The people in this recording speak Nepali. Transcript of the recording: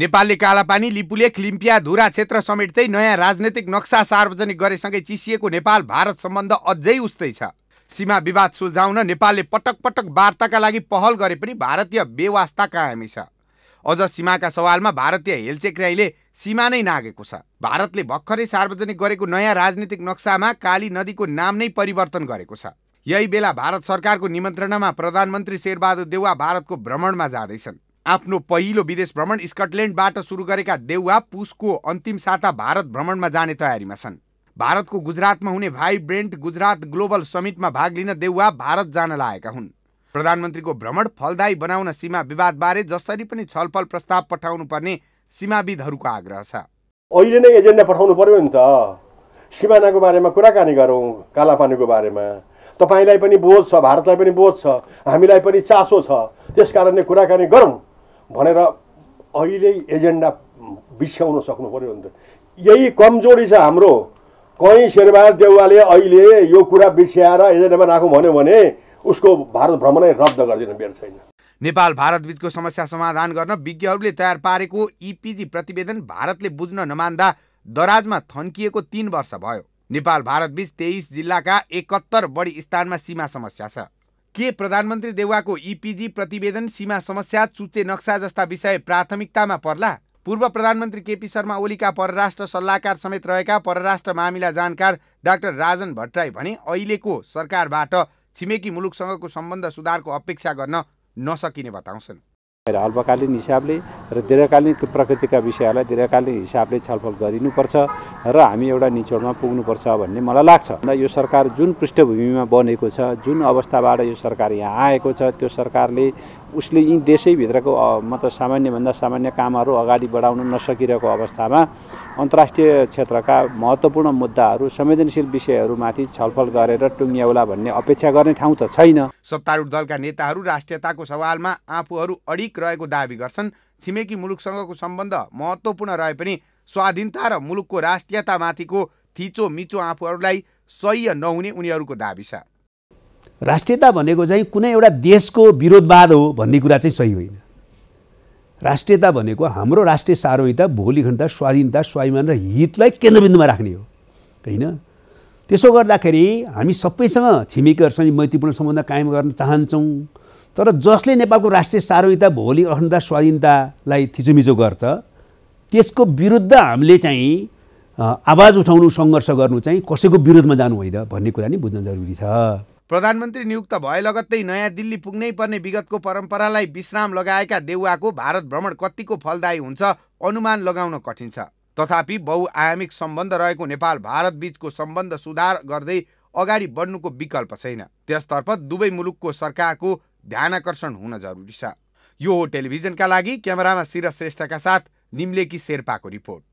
नेपालले कालापानी लिपुलेख लिम्पिया धुरा क्षेत्र समेट्दै नयाँ राजनैतिक नक्सा सार्वजनिक गरेसँगै चिसिएको नेपाल भारत सम्बन्ध अझै उस्तै छ सीमा विवाद सुल्झाउन नेपालले पटक पटक वार्ताका लागि पहल गरे पनि भारतीय व्यवस्था कायमै छ अझ सीमाका सवालमा भारतीय हेलचेक्राइले सीमा नै नागेको छ भारतले भर्खरै सार्वजनिक गरेको नयाँ राजनीतिक नक्सामा काली नदीको नाम नै परिवर्तन गरेको छ यही बेला भारत सरकारको निमन्त्रणामा प्रधानमन्त्री शेरबहादुर देउवा भारतको भ्रमणमा जाँदैछन् आफ्नो पहिलो विदेश भ्रमण स्कटल्यान्डबाट सुरु गरेका देउवा पुसको अन्तिम साता भारत भ्रमणमा जाने तयारीमा छन् भारतको गुजरातमा हुने भाइब्रेन्ट गुजरात ग्लोबल समिटमा भाग लिन देउवा भारत जान लागेका हुन् प्रधानमन्त्रीको भ्रमण फलदायी बनाउन सीमा विवादबारे जसरी पनि छलफल प्रस्ताव पठाउनु पर्ने सीमाविदहरूको आग्रह छ अहिले नै एजेन्डा पठाउनु पर्यो नि त सिमानाको बारेमा कुराकानी गरौँ कालापानीको बारेमा तपाईँलाई पनि बोध छ भारतलाई पनि बोध छ हामीलाई पनि चासो छ त्यस कारणले कुराकानी गरौँ भनेर अहिले एजेन्डा बिस्याउन सक्नु पऱ्यो नि त यही कमजोरी छ हाम्रो कहीँ शेरबहादुर देउवाले अहिले यो कुरा बिर्स्याएर एजेन्डामा राखौँ भन्यो भने उसको भारत भ्रमणै रद्द गरिदिनु बेर छैन नेपाल भारत बिचको समस्या समाधान गर्न विज्ञहरूले तयार पारेको इपिजी प्रतिवेदन भारतले बुझ्न नमान्दा दराजमा थन्किएको तिन वर्ष भयो नेपाल भारत बिच तेइस जिल्लाका एकहत्तर बढी स्थानमा सीमा समस्या छ के प्रधानमन्त्री देउवाको इपिजी प्रतिवेदन सीमा समस्या चुच्चे नक्सा जस्ता विषय प्राथमिकतामा पर्ला पूर्व प्रधानमन्त्री केपी शर्मा ओलीका परराष्ट्र सल्लाहकार समेत रहेका परराष्ट्र मामिला जानकार डाक्टर राजन भट्टराई भने अहिलेको सरकारबाट छिमेकी मुलुकसँगको सम्बन्ध सुधारको अपेक्षा गर्न नसकिने बताउँछन् अल्पकालीन हिसाबले र दीर्घकालीन प्रकृतिका विषयहरूलाई दीर्घकालीन हिसाबले छलफल गरिनुपर्छ र हामी एउटा निचोडमा पुग्नुपर्छ भन्ने मलाई लाग्छ यो सरकार जुन पृष्ठभूमिमा बनेको छ जुन अवस्थाबाट यो सरकार यहाँ आएको छ त्यो सरकारले उसले यी देशैभित्रको मतलब सामान्यभन्दा सामान्य कामहरू अगाडि बढाउन नसकिरहेको अवस्थामा अन्तर्राष्ट्रिय क्षेत्रका महत्त्वपूर्ण मुद्दाहरू संवेदनशील विषयहरूमाथि छलफल गरेर टुङ्ग्याउला भन्ने अपेक्षा गर्ने ठाउँ त छैन सत्तारूढ दलका नेताहरू राष्ट्रियताको सवालमा आफूहरू अडिक अधिक रहेको दावी गर्छन् छिमेकी मुलुकसँगको सम्बन्ध महत्त्वपूर्ण रहे पनि स्वाधीनता र मुलुकको राष्ट्रियतामाथिको थिचो मिचो आफूहरूलाई सह्य नहुने उनीहरूको दावी छ राष्ट्रियता भनेको चाहिँ कुनै एउटा देशको विरोधवाद हो भन्ने कुरा चाहिँ सही होइन राष्ट्रियता भनेको हाम्रो राष्ट्रिय सार्वभौमिकता भोलिखण्डता स्वाधीनता स्वाभिमान र हितलाई केन्द्रबिन्दुमा राख्ने हो होइन त्यसो गर्दाखेरि हामी सबैसँग छिमेकीहरूसँग मैत्रीपूर्ण सम्बन्ध कायम गर्न चाहन्छौँ तर जसले नेपालको राष्ट्रिय सार्वभौमिकता भोलि अखण्डता स्वाधीनतालाई थिचोमिचो गर्छ त्यसको विरुद्ध हामीले चाहिँ आवाज उठाउनु सङ्घर्ष गर्नु चाहिँ कसैको विरोधमा जानु होइन भन्ने कुरा नि बुझ्न जरुरी छ प्रधानमन्त्री नियुक्त भए लगत्तै नयाँ दिल्ली पुग्नै पर्ने विगतको परम्परालाई विश्राम लगाएका देउवाको भारत भ्रमण कतिको फलदायी हुन्छ अनुमान लगाउन कठिन छ तथापि बहुआयामिक सम्बन्ध रहेको नेपाल भारत बीचको सम्बन्ध सुधार गर्दै अगाडि बढ्नुको विकल्प छैन त्यसतर्फ दुवै मुलुकको सरकारको ध्यान आकर्षण हुन जरुरी छ यो हो टेलिभिजनका लागि क्यामेरामा शिर श्रेष्ठका साथ निम्लेकी शेर्पाको रिपोर्ट